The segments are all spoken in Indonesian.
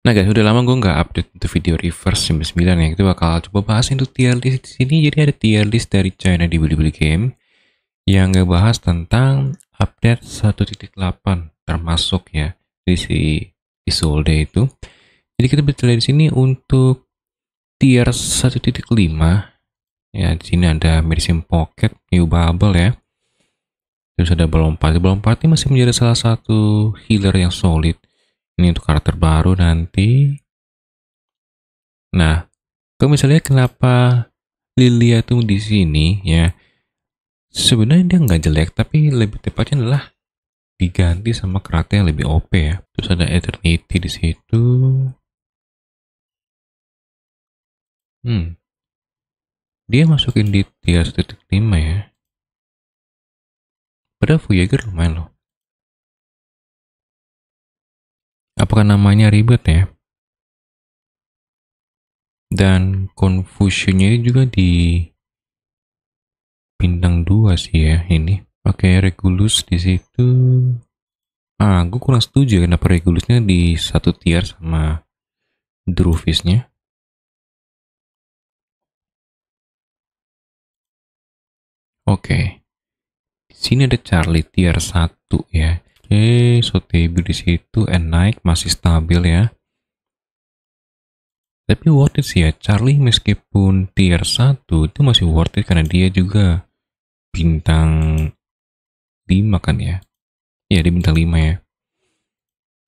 Nah guys, udah lama gue nggak update untuk video reverse 99 ya. Kita bakal coba bahas untuk tier list di sini. Jadi ada tier list dari China di Bully Game yang nggak bahas tentang update 1.8 termasuk ya di si Isolde itu. Jadi kita bicara di sini untuk tier 1.5 ya di sini ada medicine pocket new bubble ya terus ada balon party masih menjadi salah satu healer yang solid ini untuk karakter baru nanti nah kalau misalnya kenapa Lilia tuh di sini ya sebenarnya dia nggak jelek tapi lebih tepatnya adalah diganti sama karakter yang lebih OP ya terus ada Eternity di situ hmm dia masukin di tier 1.5 ya padahal Voyager lumayan loh apakah namanya ribet ya? Dan Confusionnya juga di bintang dua sih ya ini. Oke Regulus di situ. Ah, gue kurang setuju ya kenapa Regulusnya di satu tier sama Drufisnya. Oke. Okay. sini ada Charlie tier satu ya. Oke, Sotebi di situ and naik masih stabil ya. Tapi worth it sih ya, Charlie meskipun tier 1 itu masih worth it karena dia juga bintang 5 kan ya. Ya dia bintang 5 ya.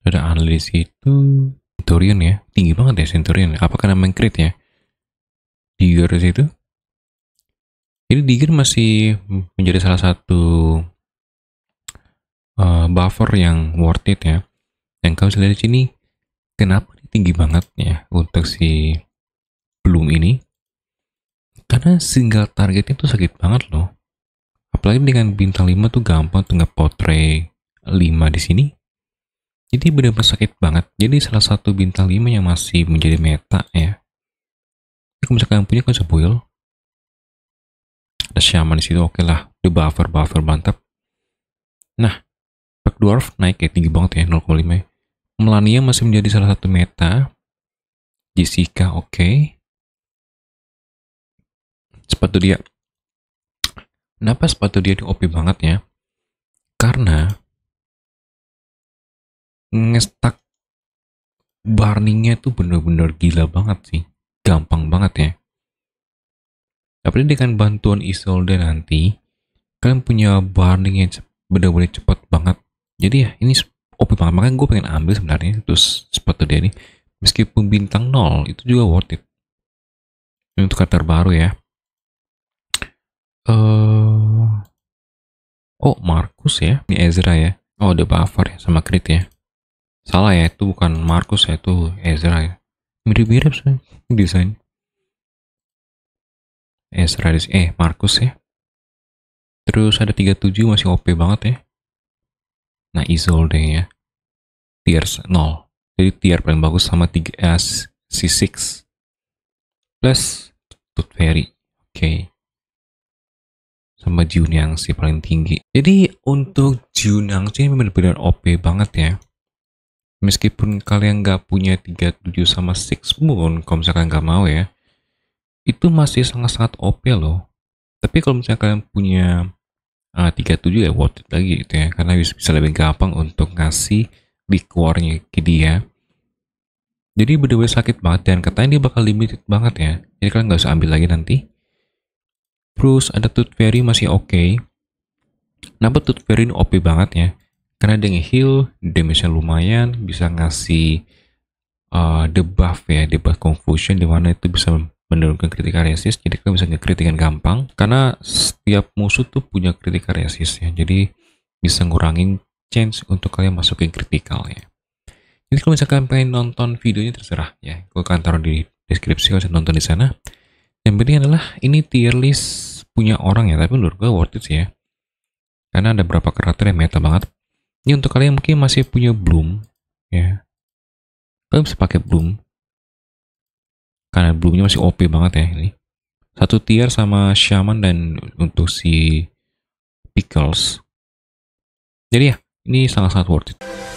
Ada analis itu situ, Centurion ya. Tinggi banget ya Centurion. Apa karena main crit ya? Digger di situ. Jadi Digger masih menjadi salah satu uh, buffer yang worth it ya. Dan kalau saya lihat di sini, kenapa tinggi banget ya untuk si bloom ini? Karena single targetnya tuh sakit banget loh. Apalagi dengan bintang 5 tuh gampang tuh ngepotre 5 di sini. Jadi benar-benar sakit banget. Jadi salah satu bintang 5 yang masih menjadi meta ya. Jadi kalau misalkan punya kan sebuil. Ada shaman di situ oke okay lah. Udah buffer-buffer mantap. Nah, Dwarf naik ya tinggi banget ya 0,5 ya. Melania masih menjadi salah satu meta. Jessica oke. Okay. Sepatu dia. Kenapa sepatu dia di OP banget ya? Karena ngestak burningnya tuh bener-bener gila banget sih. Gampang banget ya. Tapi dengan bantuan Isolde nanti, kalian punya barning yang benar-benar cepat banget jadi ya ini OP banget oh, makanya gue pengen ambil sebenarnya terus sepatu dia ini meskipun bintang nol itu juga worth it ini untuk karakter baru ya uh, oh Markus ya ini Ezra ya oh ada buffer ya sama crit ya salah ya itu bukan Markus ya itu Ezra ya mirip-mirip sih desain Ezra eh Markus ya terus ada 37 masih OP banget ya Nah, Isolde ya. Tier 0. Jadi tier paling bagus sama 3 eh, s C6 plus Fairy. Oke. Okay. Sama Junyang sih paling tinggi. Jadi untuk Junyang sih benar-benar OP banget ya. Meskipun kalian nggak punya 37 sama 6 pun, kalau misalkan nggak mau ya, itu masih sangat-sangat OP loh. Tapi kalau misalnya kalian punya Ah, uh, 37 ya worth it lagi gitu ya karena bisa, bisa lebih gampang untuk ngasih big warnya ke dia jadi bener-bener sakit banget dan katanya dia bakal limited banget ya jadi kalian gak usah ambil lagi nanti terus ada Tooth Fairy masih oke okay. kenapa Tooth Fairy ini OP banget ya karena dia nge-heal damage-nya lumayan bisa ngasih uh, debuff ya debuff confusion dimana itu bisa menurunkan critical resist jadi kita bisa ngekritikan gampang karena setiap musuh tuh punya critical resist ya jadi bisa ngurangin chance untuk kalian masukin critical ya jadi kalau misalkan pengen nonton videonya terserah ya gue akan taruh di deskripsi kalau bisa nonton di sana yang penting adalah ini tier list punya orang ya tapi menurut gue worth it sih ya karena ada beberapa karakter yang meta banget ini untuk kalian yang mungkin masih punya bloom ya kalian bisa pakai bloom karena belumnya masih OP banget ya ini satu tier sama shaman dan untuk si pickles jadi ya ini sangat-sangat worth it